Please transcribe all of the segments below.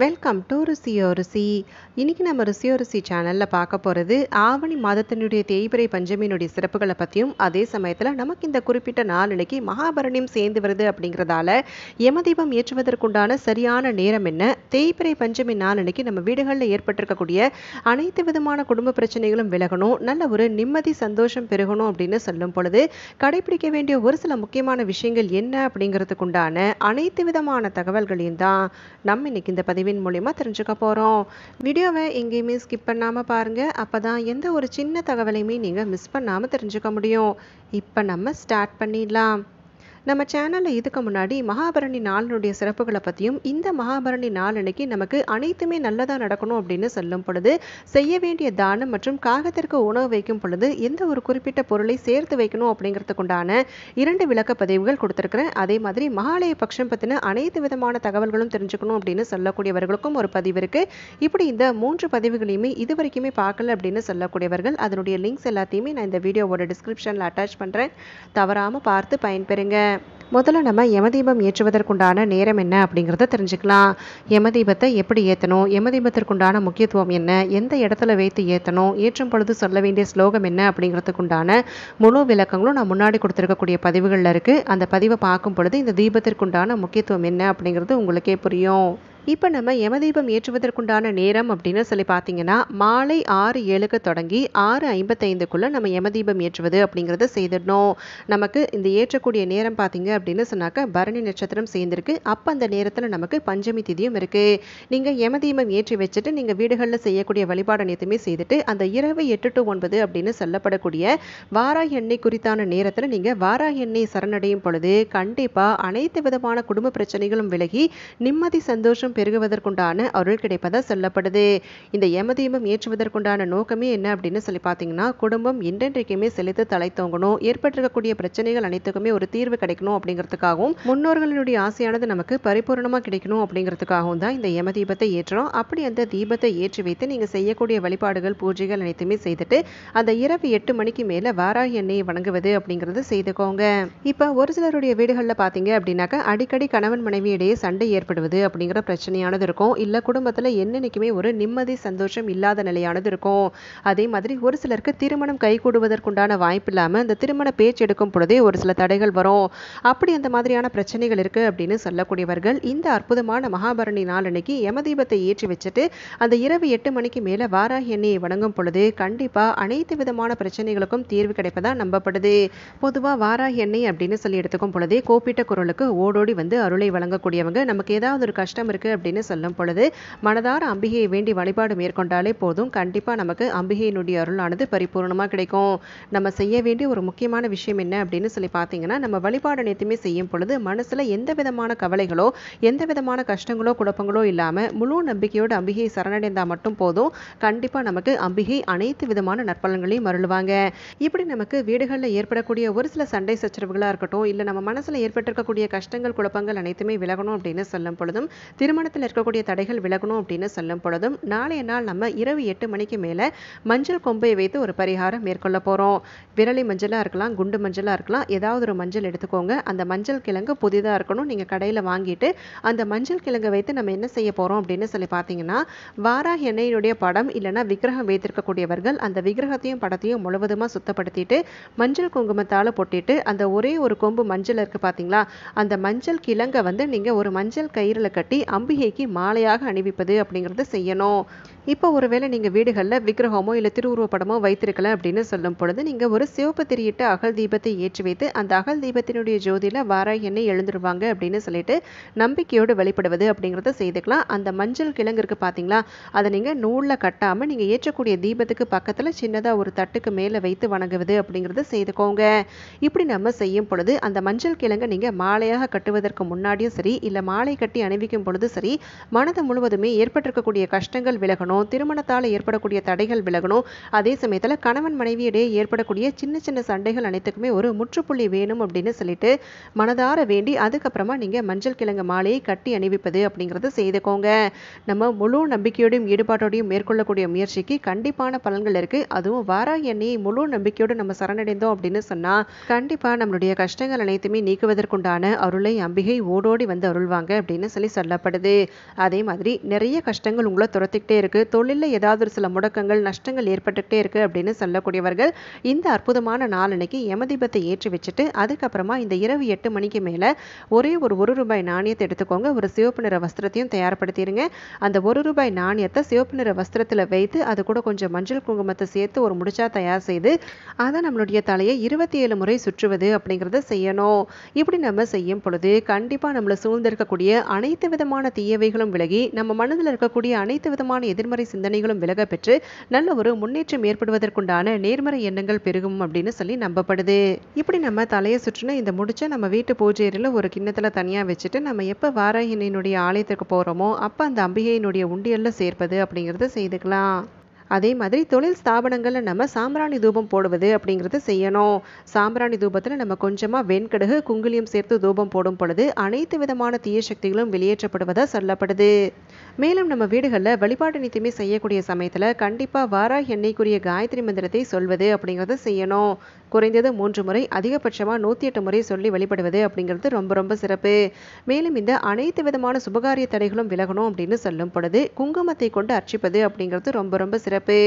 welcome to ருசியோ ருசி இன்றைக்கி நம்ம ருசியோ ருசி சேனலில் பார்க்க போகிறது ஆவணி மாதத்தினுடைய தேய்பிரை பஞ்சமியினுடைய சிறப்புகளை பற்றியும் அதே சமயத்தில் நமக்கு இந்த குறிப்பிட்ட இன்னைக்கு மகாபரணியும் சேர்ந்து வருது அப்படிங்கிறதால யமதீபம் ஏற்றுவதற்குண்டான சரியான நேரம் என்ன தேய்பிரை பஞ்சமி நாள் இன்னைக்கு நம்ம வீடுகளில் ஏற்பட்டிருக்கக்கூடிய அனைத்து விதமான குடும்ப பிரச்சனைகளும் விலகணும் நல்ல ஒரு நிம்மதி சந்தோஷம் பெருகணும் அப்படின்னு சொல்லும் பொழுது கடைபிடிக்க வேண்டிய ஒரு சில முக்கியமான விஷயங்கள் என்ன அப்படிங்கிறதுக்குண்டான அனைத்து விதமான தகவல்களையும் தான் நம்ம இன்னைக்கு இந்த பதிவு பதிவின் மூலிமா தெரிஞ்சுக்க போகிறோம் வீடியோவை எங்கேயுமே ஸ்கிப் பண்ணாமல் பாருங்கள் அப்போ தான் எந்த ஒரு சின்ன தகவலையுமே நீங்கள் மிஸ் பண்ணாமல் தெரிஞ்சுக்க முடியும் இப்போ நம்ம ஸ்டார்ட் பண்ணிடலாம் நம்ம சேனலில் இதுக்கு முன்னாடி மகாபரணி நாளினுடைய சிறப்புகளை பற்றியும் இந்த மகாபரணி நாளன்னைக்கு நமக்கு அனைத்துமே நல்லதாக நடக்கணும் அப்படின்னு சொல்லும் பொழுது செய்ய வேண்டிய தானம் மற்றும் காகத்திற்கு உணவு வைக்கும் பொழுது எந்த ஒரு குறிப்பிட்ட பொருளை சேர்த்து வைக்கணும் அப்படிங்கிறதுக்குண்டான இரண்டு விளக்க பதிவுகள் கொடுத்துருக்குறேன் அதே மாதிரி மகாலய பட்சம் பற்றின அனைத்து விதமான தகவல்களும் தெரிஞ்சுக்கணும் அப்படின்னு சொல்லக்கூடியவர்களுக்கும் ஒரு பதிவு இருக்குது இப்படி இந்த மூன்று பதிவுகளையுமே இது வரைக்குமே பார்க்கல அப்படின்னு சொல்லக்கூடியவர்கள் அதனுடைய லிங்க்ஸ் எல்லாத்தையுமே நான் இந்த வீடியோவோட டிஸ்கிரிப்ஷனில் அட்டாச் பண்ணுறேன் தவறாமல் பார்த்து பயன்பெறுங்க முதல்ல நம்ம யமதீபம் ஏற்றுவதற்குண்டான நேரம் என்ன அப்படிங்கிறத தெரிஞ்சுக்கலாம் யமதீபத்தை எப்படி ஏற்றணும் யமதீபத்திற்குண்டான முக்கியத்துவம் என்ன எந்த இடத்துல வைத்து ஏற்றணும் ஏற்றும் பொழுது சொல்ல வேண்டிய ஸ்லோகம் என்ன அப்படிங்கிறதுக்குண்டான முழு விளக்கங்களும் நான் முன்னாடி கொடுத்துருக்கக்கூடிய பதிவுகளில் இருக்குது அந்த பதிவை பார்க்கும் பொழுது இந்த தீபத்திற்குண்டான முக்கியத்துவம் என்ன அப்படிங்கிறது உங்களுக்கே புரியும் இப்போ நம்ம யமதீபம் ஏற்றுவதற்குண்டான நேரம் அப்படின்னு சொல்லி பார்த்தீங்கன்னா மாலை ஆறு ஏழுக்கு தொடங்கி ஆறு ஐம்பத்தைந்துக்குள்ளே நம்ம யமதீபம் ஏற்றுவது அப்படிங்கிறத செய்திடணும் நமக்கு இந்த ஏற்றக்கூடிய நேரம் பார்த்தீங்க அப்படின்னு சொன்னாக்க பரணி நட்சத்திரம் சேர்ந்திருக்கு அப்போ அந்த நேரத்தில் நமக்கு பஞ்சமி திதியும் இருக்குது நீங்கள் யமதீபம் ஏற்றி வச்சுட்டு நீங்கள் வீடுகளில் செய்யக்கூடிய வழிபாடு அனைத்துமே செய்துட்டு அந்த இரவு எட்டு டு ஒன்பது அப்படின்னு சொல்லப்படக்கூடிய வாராய் எண்ணெய் குறித்தான நேரத்தில் நீங்கள் வாராய் எண்ணெய் சரணடையும் பொழுது கண்டிப்பாக அனைத்து விதமான குடும்ப பிரச்சனைகளும் விலகி நிம்மதி சந்தோஷம் ஏமாற்றம் பெருகுவதற்குண்டான அருள் கிடைப்பதாக சொல்லப்படுது இந்த ஏமதியமம் ஏற்றுவதற்குண்டான நோக்கமே என்ன அப்படின்னு சொல்லி பார்த்தீங்கன்னா குடும்பம் இன்றென்றைக்குமே செலுத்து தலை தோங்கணும் ஏற்பட்டிருக்கக்கூடிய பிரச்சனைகள் அனைத்துக்குமே ஒரு தீர்வு கிடைக்கணும் அப்படிங்கிறதுக்காகவும் முன்னோர்களினுடைய ஆசையானது நமக்கு பரிபூர்ணமாக கிடைக்கணும் அப்படிங்கிறதுக்காகவும் தான் இந்த யம தீபத்தை ஏற்றணும் அப்படி அந்த தீபத்தை ஏற்றி வைத்து நீங்கள் செய்யக்கூடிய வழிபாடுகள் பூஜைகள் அனைத்துமே செய்துட்டு அந்த இரவு எட்டு மணிக்கு மேலே வாராகி எண்ணெயை வணங்குவது அப்படிங்கிறத செய்துக்கோங்க இப்போ ஒரு சிலருடைய வீடுகளில் பார்த்தீங்க அப்படின்னாக்கா அடிக்கடி கணவன் மனைவியிடையே சண்டை ஏற்படுவது அப்படிங்கிற பிரச்சனை பிரச்சனையானது இருக்கும் இல்லை குடும்பத்தில் என்னென்னைக்குமே ஒரு நிம்மதி சந்தோஷம் இல்லாத நிலையானது இருக்கும் அதே மாதிரி ஒரு சிலருக்கு திருமணம் கைகூடுவதற்குண்டான வாய்ப்பு இல்லாமல் இந்த திருமண பேச்சு எடுக்கும் பொழுதே ஒரு சில தடைகள் வரும் அப்படி அந்த மாதிரியான பிரச்சனைகள் இருக்குது அப்படின்னு சொல்லக்கூடியவர்கள் இந்த அற்புதமான மகாபரணி நாள் அன்னைக்கு யமதீபத்தை ஏற்றி வச்சுட்டு அந்த இரவு எட்டு மணிக்கு மேலே வாராகி எண்ணெயை வணங்கும் பொழுது கண்டிப்பாக அனைத்து விதமான பிரச்சனைகளுக்கும் தீர்வு கிடைப்பதாக நம்பப்படுது பொதுவாக வாராகி எண்ணெய் அப்படின்னு சொல்லி எடுத்துக்கும் பொழுதே கோப்பிட்ட குரலுக்கு ஓடோடி வந்து அருளை வழங்கக்கூடியவங்க நமக்கு ஏதாவது ஒரு கஷ்டம் இருக்குது அப்படின்னு சொல்லும் பொழுது மனதார அம்பிகையை வேண்டி வழிபாடு மேற்கொண்டாலே போதும் கண்டிப்பாக நமக்கு அம்பிகையினுடைய அருளானது பரிபூர்ணமாக கிடைக்கும் நம்ம செய்ய வேண்டிய ஒரு முக்கியமான விஷயம் என்ன அப்படின்னு சொல்லி பார்த்தீங்கன்னா நம்ம வழிபாடு நிறுத்தமே செய்யும் பொழுது மனசில் எந்த விதமான கவலைகளோ எந்த விதமான கஷ்டங்களோ குழப்பங்களோ இல்லாமல் முழு நம்பிக்கையோடு அம்பிகையை சரணடைந்தால் மட்டும் போதும் கண்டிப்பாக நமக்கு அம்பிகை அனைத்து விதமான நற்பலன்களையும் அருள்வாங்க இப்படி நமக்கு வீடுகளில் ஏற்படக்கூடிய ஒரு சில சண்டை சச்சரவுகளாக இருக்கட்டும் இல்லை நம்ம மனசில் ஏற்பட்டிருக்கக்கூடிய கஷ்டங்கள் குழப்பங்கள் அனைத்துமே விலகணும் அப்படின்னு சொல்லும் பொழுதும் திருமண செரிமானத்தில் இருக்கக்கூடிய தடைகள் விலகணும் அப்படின்னு சொல்லும் பொழுதும் நாளைய நாள் நம்ம இரவு எட்டு மணிக்கு மேலே மஞ்சள் கொம்பை வைத்து ஒரு பரிகாரம் மேற்கொள்ள போகிறோம் விரலி மஞ்சளாக இருக்கலாம் குண்டு மஞ்சளாக இருக்கலாம் ஏதாவது ஒரு மஞ்சள் எடுத்துக்கோங்க அந்த மஞ்சள் கிழங்கு புதிதாக இருக்கணும் நீங்கள் கடையில் வாங்கிட்டு அந்த மஞ்சள் கிழங்கை வைத்து நம்ம என்ன செய்ய போகிறோம் அப்படின்னு சொல்லி பார்த்தீங்கன்னா வாராக எண்ணெயினுடைய படம் இல்லைனா விக்கிரகம் வைத்திருக்கக்கூடியவர்கள் அந்த விக்கிரகத்தையும் படத்தையும் முழுவதுமாக சுத்தப்படுத்திட்டு மஞ்சள் குங்குமத்தால் பொட்டிட்டு அந்த ஒரே ஒரு கொம்பு மஞ்சள் இருக்குது பார்த்தீங்களா அந்த மஞ்சள் கிழங்கை வந்து நீங்கள் ஒரு மஞ்சள் கயிறில் கட்டி அம்பு அம்பிகைக்கு மாலையாக அணிவிப்பது அப்படிங்கிறத செய்யணும் இப்போ ஒருவேளை நீங்கள் வீடுகளில் விக்கிரகமோ இல்லை திருவுருவ படமோ வைத்திருக்கலாம் அப்படின்னு சொல்லும் பொழுது நீங்கள் ஒரு சிவப்பு திரியிட்டு அகல் தீபத்தை ஏற்றி வைத்து அந்த அகல் தீபத்தினுடைய ஜோதியில் வாராய் எண்ணெய் எழுந்துருவாங்க அப்படின்னு சொல்லிட்டு நம்பிக்கையோடு வழிபடுவது அப்படிங்கிறத செய்துக்கலாம் அந்த மஞ்சள் கிழங்கு இருக்குது பார்த்தீங்களா அதை நீங்கள் நூலில் கட்டாமல் நீங்கள் ஏற்றக்கூடிய தீபத்துக்கு பக்கத்தில் சின்னதாக ஒரு தட்டுக்கு மேலே வைத்து வணங்குவது அப்படிங்கிறத செய்துக்கோங்க இப்படி நம்ம செய்யும் பொழுது அந்த மஞ்சள் கிழங்கை நீங்கள் மாலையாக கட்டுவதற்கு முன்னாடியும் சரி இல்லை மாலை கட்டி அணிவிக்கும் பொழுது சரி மனதை முழுவதுமே ஏற்பட்டிருக்கக்கூடிய கஷ்டங்கள் விலகணும் விலகணும் திருமணத்தால் ஏற்படக்கூடிய தடைகள் விலகணும் அதே சமயத்தில் கணவன் மனைவியிடையே ஏற்படக்கூடிய சின்ன சின்ன சண்டைகள் அனைத்துக்குமே ஒரு முற்றுப்புள்ளி வேணும் அப்படின்னு சொல்லிட்டு மனதார வேண்டி அதுக்கப்புறமா நீங்கள் மஞ்சள் கிழங்கு மாலையை கட்டி அணிவிப்பது அப்படிங்கிறத செய்துக்கோங்க நம்ம முழு நம்பிக்கையோடையும் ஈடுபாட்டோடையும் மேற்கொள்ளக்கூடிய முயற்சிக்கு கண்டிப்பான பலன்கள் இருக்குது அதுவும் வார எண்ணெயை முழு நம்பிக்கையோடு நம்ம சரணடைந்தோம் அப்படின்னு சொன்னால் கண்டிப்பாக நம்மளுடைய கஷ்டங்கள் அனைத்துமே நீக்குவதற்குண்டான அருளை அம்பிகை ஓடோடி வந்து அருள்வாங்க அப்படின்னு சொல்லி சொல்லப்படுது அதே மாதிரி நிறைய கஷ்டங்கள் உங்களை துரத்திக்கிட்டே இருக்கு தொழிலில் ஏதாவது ஒரு சில முடக்கங்கள் நஷ்டங்கள் ஏற்பட்டுகிட்டே இருக்குது அப்படின்னு சொல்லக்கூடியவர்கள் இந்த அற்புதமான நாளனைக்கு யமதீபத்தை ஏற்றி வச்சுட்டு அதுக்கப்புறமா இந்த இரவு எட்டு மணிக்கு மேலே ஒரே ஒரு ஒரு ரூபாய் நாணயத்தை எடுத்துக்கோங்க ஒரு சிவப்பு நிற வஸ்திரத்தையும் தயார்படுத்திடுங்க அந்த ஒரு ரூபாய் நாணயத்தை சிவப்பு நிற வஸ்திரத்தில் வைத்து அது கூட கொஞ்சம் மஞ்சள் குங்குமத்தை சேர்த்து ஒரு முடிச்சா தயார் செய்து அதை நம்மளுடைய தலையை இருபத்தி ஏழு முறை சுற்றுவது அப்படிங்கிறத செய்யணும் இப்படி நம்ம செய்யும் பொழுது கண்டிப்பாக நம்மளை சூழ்ந்திருக்கக்கூடிய அனைத்து விதமான தீயவைகளும் விலகி நம்ம மனதில் இருக்கக்கூடிய அனைத்து விதமான எதிர்மறை நேர்மறை சிந்தனைகளும் விலக பெற்று நல்ல ஒரு முன்னேற்றம் ஏற்படுவதற்குண்டான நேர்மறை எண்ணங்கள் பெருகும் அப்படின்னு சொல்லி நம்பப்படுது இப்படி நம்ம தலையை சுற்றின இந்த முடிச்சா நம்ம வீட்டு பூஜையில ஒரு கிண்ணத்துல தனியா வச்சுட்டு நம்ம எப்போ வாராகினியினுடைய ஆலயத்துக்கு போறோமோ அப்ப அந்த அம்பிகையினுடைய உண்டியல்ல சேர்ப்பது அப்படிங்கறத செய்துக்கலாம் அதே மாதிரி தொழில் ஸ்தாபனங்களில் நம்ம சாம்பிராணி தூபம் போடுவது அப்படிங்கிறது செய்யணும் சாம்பிராணி தூபத்தில் நம்ம கொஞ்சமாக வெண்கடுகு குங்குலியம் சேர்த்து தூபம் போடும் பொழுது அனைத்து விதமான தீய சக்திகளும் வெளியேற்றப்படுவதாக சொல்லப்படுது மேலும் நம்ம வீடுகளில் வழிபாட்டு நித்தியமே செய்யக்கூடிய சமயத்தில் கண்டிப்பாக வாராக எண்ணெய்க்குரிய காயத்ரி மந்திரத்தை சொல்வது அப்படிங்கிறத செய்யணும் குறைந்தது மூன்று முறை அதிகபட்சமாக நூற்றி எட்டு முறை சொல்லி வழிபடுவது அப்படிங்கிறது ரொம்ப ரொம்ப சிறப்பு மேலும் இந்த அனைத்து விதமான சுபகாரிய தடைகளும் விலகணும் அப்படின்னு சொல்லும் பொழுது குங்குமத்தை கொண்டு அர்ச்சிப்பது அப்படிங்கிறது ரொம்ப ரொம்ப சிறப்பு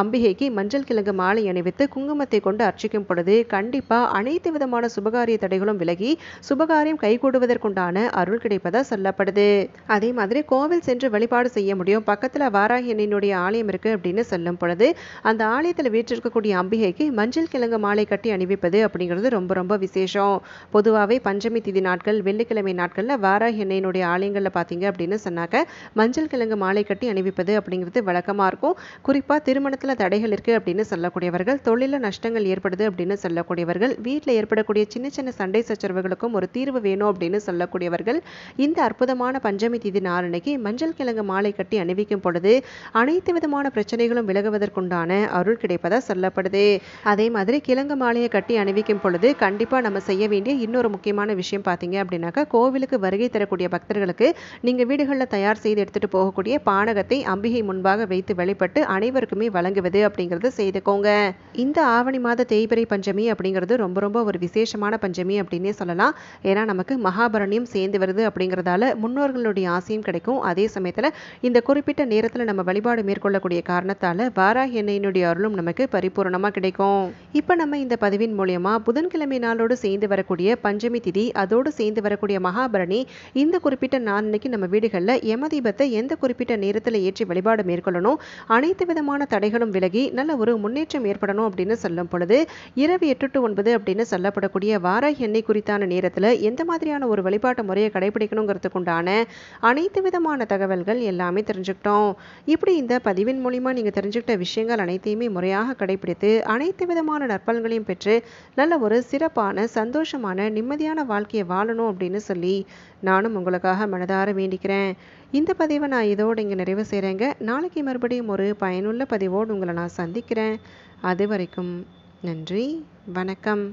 அம்பிகைக்கு மஞ்சள் கிழங்கு மாலை அணிவித்து குங்குமத்தை கொண்டு அர்ச்சிக்கும் பொழுது கண்டிப்பாக அனைத்து விதமான சுபகாரிய தடைகளும் விலகி சுபகாரியம் கைகூடுவதற்குண்டான அருள் கிடைப்பதா சொல்லப்படுது அதே மாதிரி கோவில் சென்று வழிபாடு செய்ய முடியும் பக்கத்தில் வாராகி ஆலயம் இருக்கு அப்படின்னு சொல்லும் பொழுது அந்த ஆலயத்தில் வீற்றிருக்கக்கூடிய அம்பிகைக்கு மஞ்சள் கிழங்கு மாலை கட்டி அணிவிப்பது அப்படிங்கிறது ரொம்ப ரொம்ப விசேஷம் பொதுவாகவே பஞ்சமி திதி நாட்கள் வெள்ளிக்கிழமை நாட்களில் வாராகி எண்ணெயினுடைய ஆலயங்களில் பார்த்தீங்க அப்படின்னு சொன்னாக்க மஞ்சள் கிழங்கு மாலை கட்டி அணிவிப்பது அப்படிங்கிறது வழக்கமாக இருக்கும் குறிப்பாக திருமணத்தில் தடைகள் இருக்குது அப்படின்னு சொல்லக்கூடியவர்கள் தொழிலில் நஷ்டங்கள் ஏற்படுது அப்படின்னு சொல்லக்கூடியவர்கள் வீட்டில் ஏற்படக்கூடிய சின்ன சின்ன சண்டை சச்சரவுகளுக்கும் ஒரு தீர்வு வேணும் அப்படின்னு சொல்லக்கூடியவர்கள் இந்த அற்புதமான பஞ்சமி திதி நாளனைக்கு மஞ்சள் கிழங்கு மாலை கட்டி அணிவிக்கும் பொழுது அனைத்து விதமான பிரச்சனைகளும் விலகுவதற்குண்டான அருள் கிடைப்பதாக சொல்லப்படுது அதே மாதிரி கிழங்கு மாலையை கட்டி அணிவிக்கும் பொழுது கண்டிப்பாக நம்ம செய்ய வேண்டிய இன்னொரு முக்கியமான விஷயம் பார்த்தீங்க அப்படின்னாக்கா கோவிலுக்கு வருகை தரக்கூடிய பக்தர்களுக்கு நீங்கள் வீடுகளில் தயார் செய்து எடுத்துகிட்டு போகக்கூடிய பானகத்தை அம்பிகை முன்பாக வைத்து வழிபட்டு அனைவருக்குமே வழங்குவது அப்படிங்கிறது செய்துக்கோங்க இந்த ஆவணி மாத தேய்பிரை பஞ்சமி அப்படிங்கிறது ரொம்ப ரொம்ப ஒரு விசேஷமான பஞ்சமி அப்படின்னே சொல்லலாம் ஏன்னா நமக்கு மகாபரணியம் சேர்ந்து வருது அப்படிங்கிறதால முன்னோர்களுடைய ஆசையும் கிடைக்கும் அதே சமயத்தில் இந்த குறிப்பிட்ட நேரத்தில் நம்ம வழிபாடு மேற்கொள்ளக்கூடிய காரணத்தால் வாராக எண்ணெயினுடைய அருளும் நமக்கு பரிபூர்ணமாக கிடைக்கும் இப்போ நம்ம இந்த பதிவின் மூலியமா புதன்கிழமை நாளோடு சேர்ந்து வரக்கூடிய பஞ்சமி திதி அதோடு சேர்ந்து வரக்கூடிய மகாபரணி இந்த குறிப்பிட்ட நாள் அன்னைக்கு நம்ம வீடுகளில் யமதீபத்தை எந்த குறிப்பிட்ட நேரத்தில் ஏற்றி வழிபாடு மேற்கொள்ளணும் அனைத்து விதமான தடைகளும் விலகி நல்ல ஒரு முன்னேற்றம் ஏற்படணும் அப்படின்னு சொல்லும் பொழுது இரவு எட்டு டு ஒன்பது அப்படின்னு சொல்லப்படக்கூடிய வார எண்ணெய் குறித்தான நேரத்தில் எந்த மாதிரியான ஒரு வழிபாட்டு முறையை கடைபிடிக்கணுங்கிறதுக்குண்டான அனைத்து விதமான தகவல்கள் எல்லாமே தெரிஞ்சுக்கிட்டோம் இப்படி இந்த பதிவின் மூலிமா நீங்கள் தெரிஞ்சுக்கிட்ட விஷயங்கள் அனைத்தையுமே முறையாக கடைபிடித்து அனைத்து விதமான நற்பலன்களையும் எல்லாத்தையும் பெற்று நல்ல ஒரு சிறப்பான சந்தோஷமான நிம்மதியான வாழ்க்கையை வாழணும் அப்படின்னு சொல்லி நானும் உங்களுக்காக மனதார வேண்டிக்கிறேன் இந்த பதிவை நான் இதோடு இங்கே நிறைவு செய்கிறேங்க நாளைக்கு மறுபடியும் ஒரு பயனுள்ள பதிவோடு உங்களை நான் சந்திக்கிறேன் அது வரைக்கும் நன்றி வணக்கம்